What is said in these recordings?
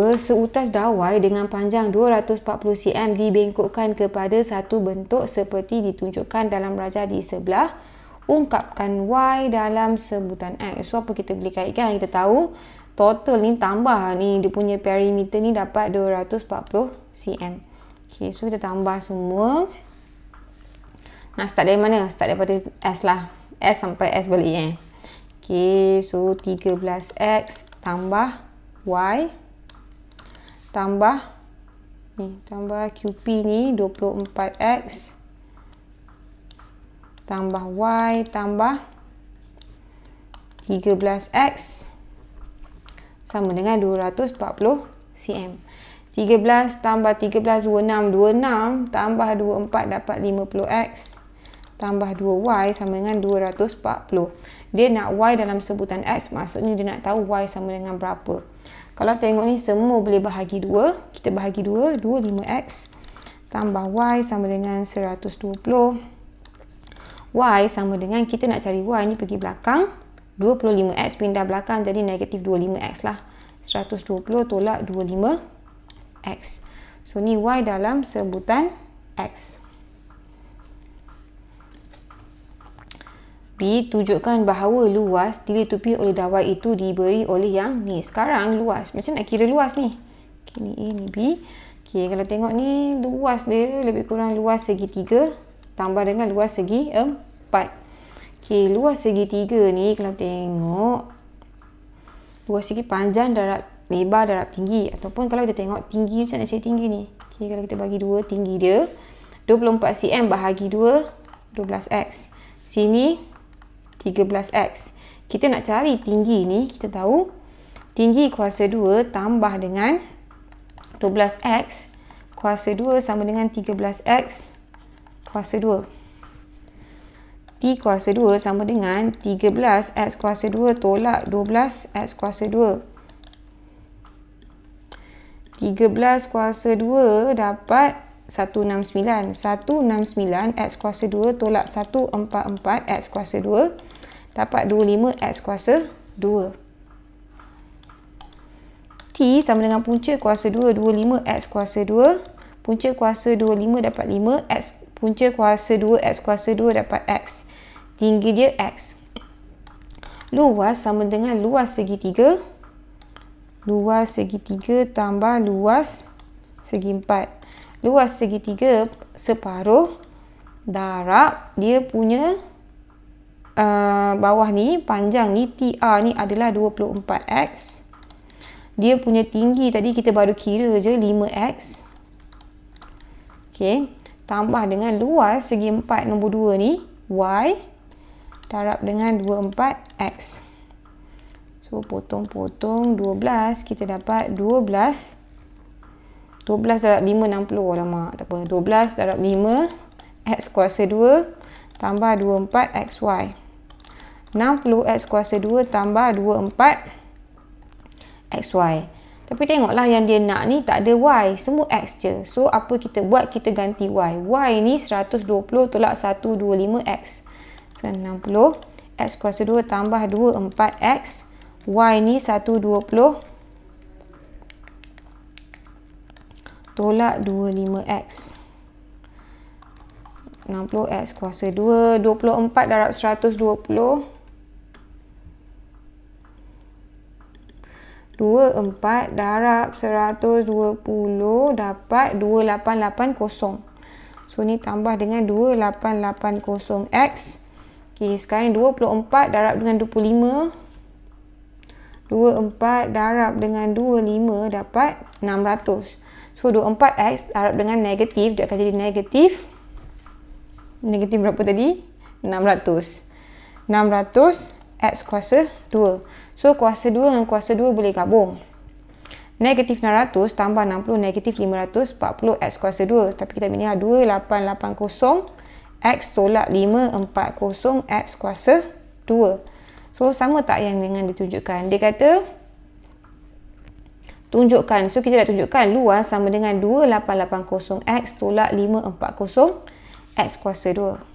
bahawa seutas dawai dengan panjang 240 cm dibengkokkan kepada satu bentuk seperti ditunjukkan dalam rajah di sebelah ungkapkan Y dalam sebutan X. So apa kita boleh kaitkan? Kita tahu total ni tambah ni dia punya perimeter ni dapat 240 cm. Okay, so kita tambah semua. Nak start dari mana? Start daripada S lah. S sampai S balik eh. Okay, so 13X tambah Y tambah ni tambah QP ni 24x tambah y tambah 13x sama dengan 240 cm. 13 tambah 13 26 26 tambah 24 dapat 50x tambah 2y sama dengan 240. Dia nak y dalam sebutan x maksudnya dia nak tahu y sama dengan berapa. Kalau tengok ni semua boleh bahagi 2. Kita bahagi 2. 2, 5X. Tambah Y sama dengan 120. Y sama dengan kita nak cari Y ni pergi belakang. 25X pindah belakang jadi negatif 25X lah. 120 tolak 25X. So ni Y dalam sebutan X. X. B. Tunjukkan bahawa luas dilitupi oleh dawai itu diberi oleh yang ni. Sekarang luas. Macam nak kira luas ni? Okay, ni A, ni B. Okay, kalau tengok ni luas dia lebih kurang luas segi 3 tambah dengan luas segi 4. Okay, luas segi 3 ni kalau tengok luas segi panjang darab lebar darab tinggi ataupun kalau kita tengok tinggi macam nak cari tinggi ni. Okay, kalau kita bagi 2 tinggi dia 24 cm bahagi 2 12x. Sini 13x. Kita nak cari tinggi ni, kita tahu tinggi kuasa 2 tambah dengan 12x kuasa 2 sama dengan 13x kuasa 2. T kuasa 2 sama dengan 13x kuasa 2 tolak 12x kuasa 2. 13 kuasa 2 dapat 169. 169 x kuasa 2 tolak 144 x kuasa dapat 25 X kuasa 2 T sama dengan punca kuasa 2 25 X kuasa 2 punca kuasa 25 dapat 5 X punca kuasa 2 X kuasa 2 dapat X tinggi dia X luas sama dengan luas segitiga luas segitiga tambah luas segi 4 luas segitiga separuh darab dia punya uh, bawah ni, panjang ni, TR ni adalah 24X. Dia punya tinggi tadi kita baru kira je 5X. Okay. Tambah dengan luas segi 4 nombor 2 ni, Y. Darab dengan 24X. So, potong-potong 12, kita dapat 12 12 darab 5, 60. Alamak, tak apa. 12 darab 5, X kuasa 2, tambah 24xy. 60x kuasa 2 tambah 24xy. Tapi tengoklah yang dia nak ni tak ada y. Semua x je. So apa kita buat? Kita ganti y. y ni 120 tolak 125x. So 60x kuasa 2 tambah 24x. y ni 120 tolak 25x. 60 X kuasa 2 24 darab 120 24 darab 120 dapat 2880 so ni tambah dengan 2880 X ok sekarang 24 darab dengan 25 24 darab dengan 25 dapat 600. So 24x darab dengan negatif dia akan jadi negatif 600 negatif berapa tadi? 600. 600 X kuasa 2. So kuasa 2 dengan kuasa 2 boleh gabung. Negatif 600 tambah 60 negatif 540 X kuasa 2. Tapi kita ambil ni lah 2880 X tolak 540 X kuasa 2. So sama tak yang dengan ditunjukkan? Dia kata tunjukkan. So kita dah tunjukkan luas sama dengan 2880 X tolak 540 X kuasa 2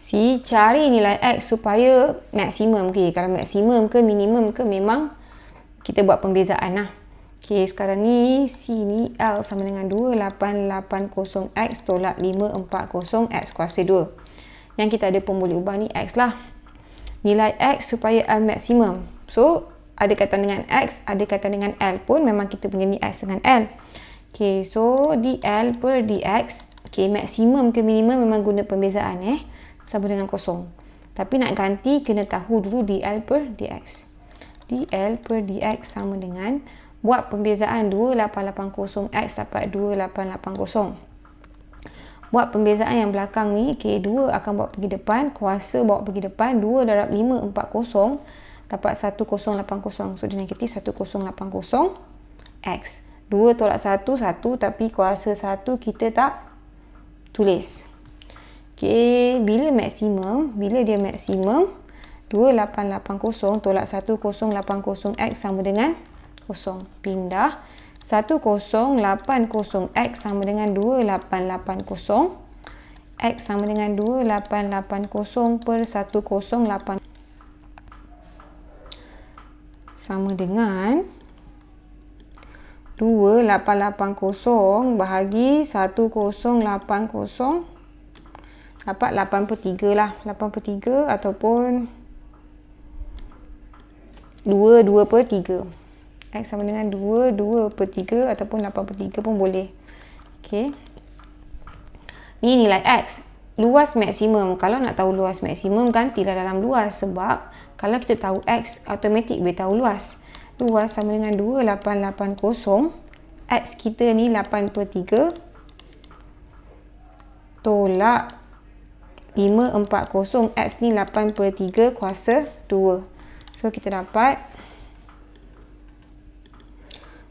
Si cari nilai X supaya maksimum ke. Kalau maksimum ke minimum ke memang kita buat pembezaan lah. Okay, sekarang ni C ni L sama dengan 2880X tolak 540X kuasa 2. Yang kita ada pun boleh ubah ni X lah. Nilai X supaya L maksimum. So ada kaitan dengan X, ada kaitan dengan L pun memang kita punya ni X dengan L. Okay, so DL per DX, okay, maksimum ke minimum memang guna pembezaan eh, sama dengan kosong. Tapi nak ganti, kena tahu dulu DL per DX. DL per DX sama dengan, buat pembezaan 2880X dapat 2880. Buat pembezaan yang belakang ni, okay, 2 akan bawa pergi depan, kuasa bawa pergi depan, 2 darab 540, dapat 1080. So dia negatif 1080x. 2 tolak 1, 1 tapi kuasa 1 kita tak tulis. Okay, bila maksimum, bila dia maksimum, 2880 tolak 1080 X sama dengan 0. Pindah 1080 X sama dengan 2880 X sama dengan 2880 per 1080 sama dengan 2880 bahagi 1080 dapat 8 per 3 lah 8 per 3 ataupun 2,2 per 3 X sama dengan 2,2 per 3 ataupun 8 per 3 pun boleh ok ni nilai X luas maksimum kalau nak tahu luas maksimum gantilah dalam luas sebab kalau kita tahu x automatik boleh tahu luas luas sama dengan 2880 x kita ni 8 per 3 tolak 540 x ni 8 per 3 kuasa 2 so kita dapat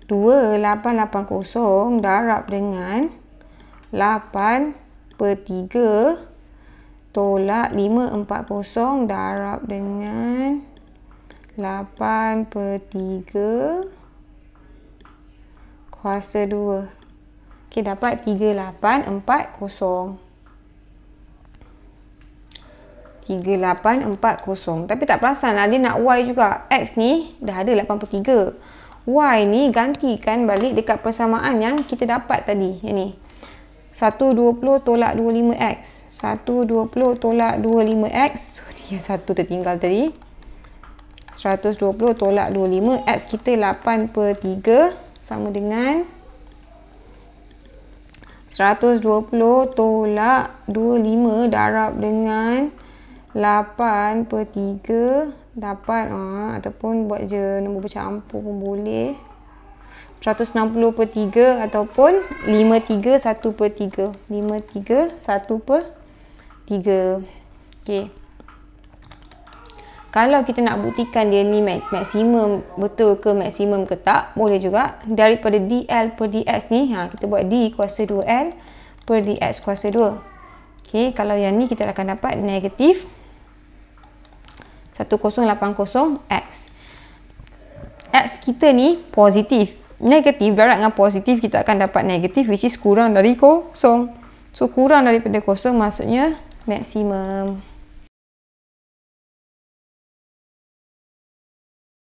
2880 darab dengan 8 per 3 tolak 540 darab dengan 8 per 3 kuasa 2. Okey, dapat 3840. 3840. Tapi tak perasan lah, dia nak Y juga. X ni dah ada 8 per 3. Y ni gantikan balik dekat persamaan yang kita dapat tadi. Yang ni. 120 tolak 25x 120 tolak 25x so, dia satu tertinggal tadi 120 tolak 25x kita 8 per 3 sama dengan 120 tolak 25 darab dengan 8 per 3 dapat ha, ataupun buat je nombor bercampur pun boleh 160 per 3 ataupun 5 3 1 per 3 5 3 1 per 3 okay. kalau kita nak buktikan dia ni maksimum betul ke maksimum ke tak boleh juga daripada DL per DX ni ha, kita buat D kuasa 2L per DX kuasa 2 okay, kalau yang ni kita akan dapat negatif 1080X X kita ni positif negatif darab dengan positif kita akan dapat negatif which is kurang dari kosong. So kurang daripada kosong maksudnya maksimum.